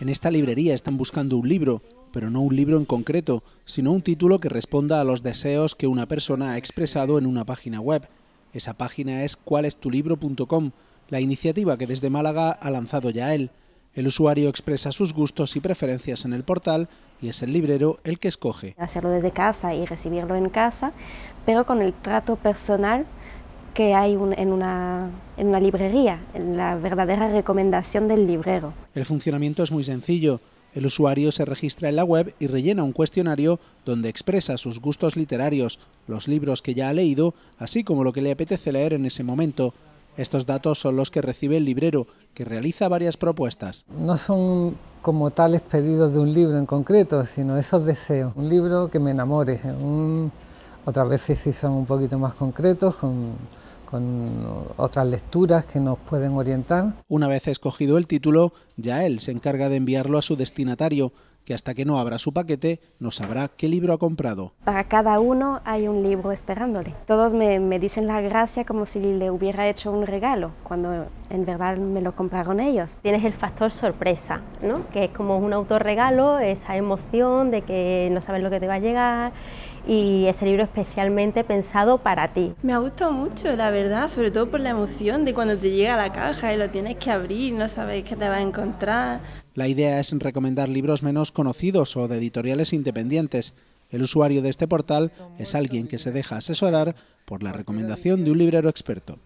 En esta librería están buscando un libro, pero no un libro en concreto, sino un título que responda a los deseos que una persona ha expresado en una página web. Esa página es cualestulibro.com, la iniciativa que desde Málaga ha lanzado ya él. El usuario expresa sus gustos y preferencias en el portal y es el librero el que escoge. Hacerlo desde casa y recibirlo en casa, pero con el trato personal que hay en, una, librería, en la verdadera recomendación del librero. El funcionamiento es muy sencillo. El usuario se registra en la web y rellena un cuestionario donde expresa sus gustos literarios, los libros que ya ha leído, así como lo que le apetece leer en ese momento. Estos datos son los que recibe el librero, que realiza varias propuestas. No son como tales pedidos de un libro en concreto, sino esos deseos. Un libro que me enamore. Un... Otras veces sí son un poquito más concretos, con otras lecturas que nos pueden orientar. Una vez escogido el título, ya él se encarga de enviarlo a su destinatario, que hasta que no abra su paquete no sabrá qué libro ha comprado. Para cada uno hay un libro esperándole. Todos me, dicen la gracia como si le hubiera hecho un regalo, cuando en verdad me lo compraron ellos. Tienes el factor sorpresa, ¿no? que es como un autorregalo, esa emoción de que no sabes lo que te va a llegar y ese libro especialmente pensado para ti. Me ha gustado mucho, la verdad, sobre todo por la emoción de cuando te llega a la caja y lo tienes que abrir, no sabes qué te va a encontrar. La idea es recomendar libros menos conocidos o de editoriales independientes. El usuario de este portal es alguien que se deja asesorar por la recomendación de un librero experto.